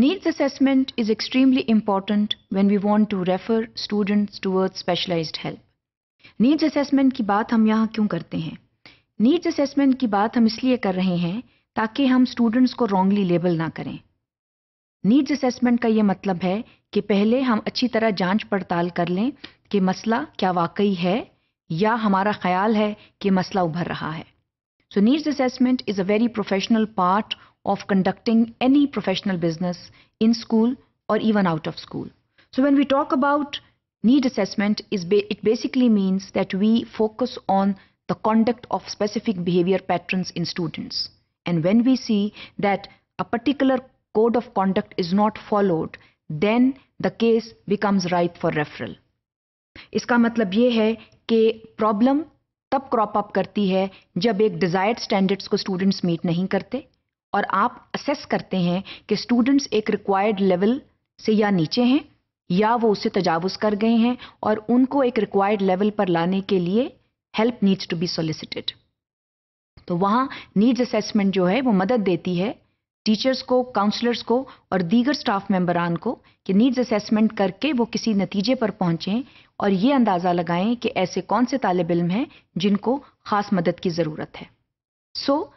Needs assessment is extremely important when we want to refer students towards specialized help. Needs assessment की बात हम यहाँ क्यों करते हैं नीड्स असेसमेंट की बात हम इसलिए कर रहे हैं ताकि हम स्टूडेंट्स को रॉन्गली लेबल ना करें नीड्स असेसमेंट का ये मतलब है कि पहले हम अच्छी तरह जांच पड़ताल कर लें कि मसला क्या वाकई है या हमारा ख्याल है कि मसला उभर रहा है so needs assessment is a very professional part of conducting any professional business in school or even out of school. So when we talk about need assessment, it basically means that we focus on the conduct of specific behavior patterns in students. And when we see that a particular code of conduct is not followed, then the case becomes ripe for referral. इसका मतलब ये है कि problem तब crop up करती है जब एक डिज़ायर्ड स्टैंडर्ड्स को स्टूडेंट्स मीट नहीं करते और आप असेस करते हैं कि स्टूडेंट्स एक रिक्वायर्ड लेवल से या नीचे हैं या वो उससे तजावज़ कर गए हैं और उनको एक रिक्वायर्ड लेवल पर लाने के लिए help needs to be solicited तो वहाँ नीड्स असेसमेंट जो है वो मदद देती है टीचर्स को काउंसलर्स को और दीगर स्टाफ मेम्बरान को कि नीड्स असेसमेंट करके वो किसी नतीजे पर पहुँचें और ये अंदाज़ा लगाएं कि ऐसे कौन से तालब इल्म हैं जिनको ख़ास मदद की ज़रूरत है so so,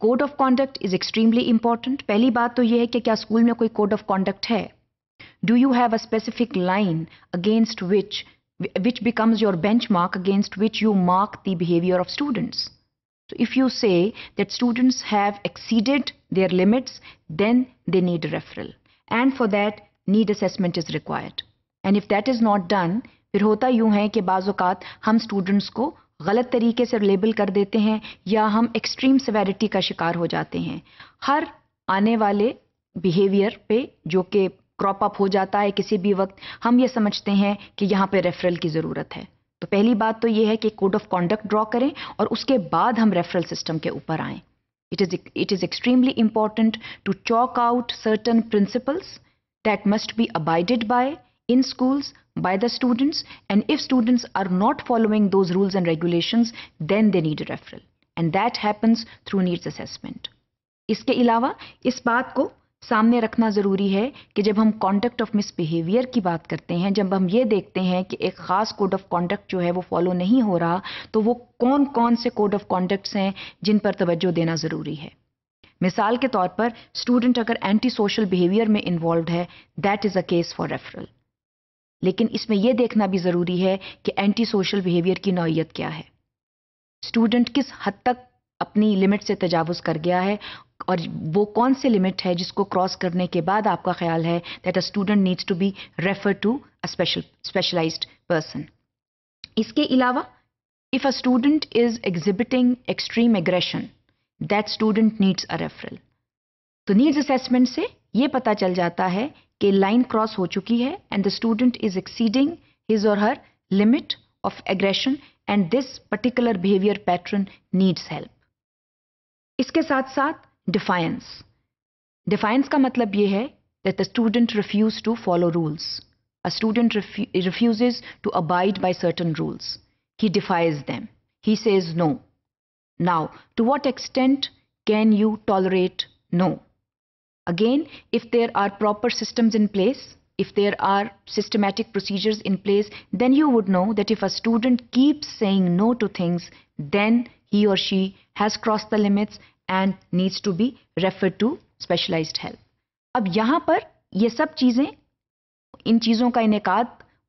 code of conduct is extremely important पहली बात तो यह है कि क्या स्कूल में कोई कोड ऑफ कॉन्डक्ट है do you have a specific line against which which becomes your benchmark against which you mark the behaviour of students if you say that students have exceeded their limits then they need referral and for that needs assessment is required and if that is not done फिर होता यूं है कि बाज़ात हम students को गलत तरीके से लेबल कर देते हैं या हम एक्सट्रीम सवेरिटी का शिकार हो जाते हैं हर आने वाले बिहेवियर पे जो कि क्रॉप अप हो जाता है किसी भी वक्त हम ये समझते हैं कि यहाँ पे रेफरल की ज़रूरत है तो पहली बात तो ये है कि कोड ऑफ कॉन्डक्ट ड्रॉ करें और उसके बाद हम रेफरल सिस्टम के ऊपर आएँ it is it is extremely important to chalk out certain principles that must be abided by in schools by the students and if students are not following those rules and regulations then they need a referral and that happens through needs assessment इसके अलावा इस बात को सामने रखना ज़रूरी है कि जब हम कॉन्डक्ट ऑफ मिसबिहेवियर की बात करते हैं जब हम ये देखते हैं कि एक ख़ास कोड ऑफ कॉन्डक्ट जो है वो फॉलो नहीं हो रहा तो वो कौन कौन से कोड ऑफ कॉन्डक्ट्स हैं जिन पर तवज्जो देना ज़रूरी है मिसाल के तौर पर स्टूडेंट अगर एंटी सोशल बिहेवियर में इन्वॉल्व है that is a case for referral लेकिन इसमें यह देखना भी ज़रूरी है कि एंटी सोशल बिहेवियर की नौीयत क्या है स्टूडेंट किस हद तक अपनी लिमिट से तजावज़ कर गया है और वो कौन से लिमिट है जिसको क्रॉस करने के बाद आपका ख्याल है that a student needs to be refer to a special specialize person इसके अलावा if a student is exhibiting extreme aggression that student needs a referral तो नीड्स असेसमेंट से ये पता चल जाता है कि लाइन क्रॉस हो चुकी है and the student is exceeding his और her limit of aggression and this particular behaviour pattern needs help इसके साथ साथ डिफायंस डिफायंस का मतलब ये है that the student refuse to follow rules a student refuse to abide by certain rules he defies them he says no now to what extent can you tolerate no Again, if there are proper systems in place, if there are systematic procedures in place, then you would know that if a student keeps saying no to things, then he or she has crossed the limits and needs to be referred to specialized help. ab yahan par ye sab cheeze in cheezon ka इनका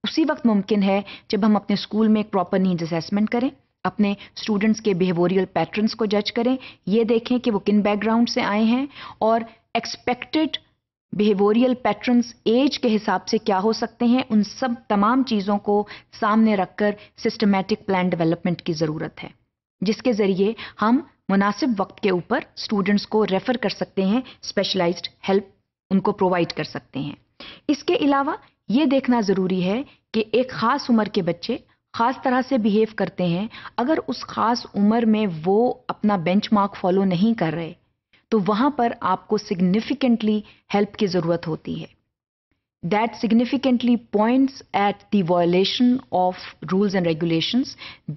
usi waqt mumkin hai jab hum apne school mein ek proper needs assessment kare अपने students के behavioural patterns को जज करें ये देखें कि वो किन बैकग्राउंड से आए हैं और एक्सपेक्टेड बिहेवियरल पैटर्न्स एज के हिसाब से क्या हो सकते हैं उन सब तमाम चीज़ों को सामने रखकर सिस्टमेटिक प्लान डेवलपमेंट की ज़रूरत है जिसके ज़रिए हम मुनासिब वक्त के ऊपर स्टूडेंट्स को रेफ़र कर सकते हैं स्पेशलाइज्ड हेल्प उनको प्रोवाइड कर सकते हैं इसके अलावा ये देखना ज़रूरी है कि एक ख़ास उम्र के बच्चे ख़ास तरह से बिहेव करते हैं अगर उस ख़ास उम्र में वो अपना बेंचमार्क फॉलो नहीं कर रहे तो वहां पर आपको सिग्निफिकेंटली हेल्प की जरूरत होती है that significantly point at the violation of rules and regulation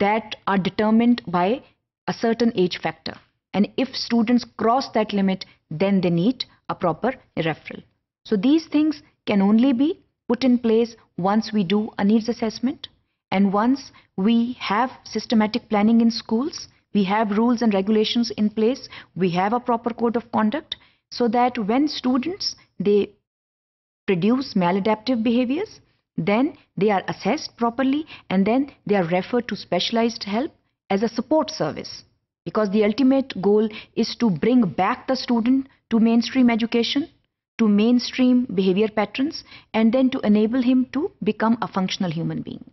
that are determined by a certain age factor and if students cross that limit then they need a proper referral so these things can only be put in place once we do a needs assessment and once we have systematic planning in schools We have rules and regulations in place. We have a proper code of conduct so that when students, they produce maladaptive behaviors, then they are assessed properly and then they are referred to specialized help as a support service because the ultimate goal is to bring back the student to mainstream education, to mainstream behavior patterns and then to enable him to become a functional human being.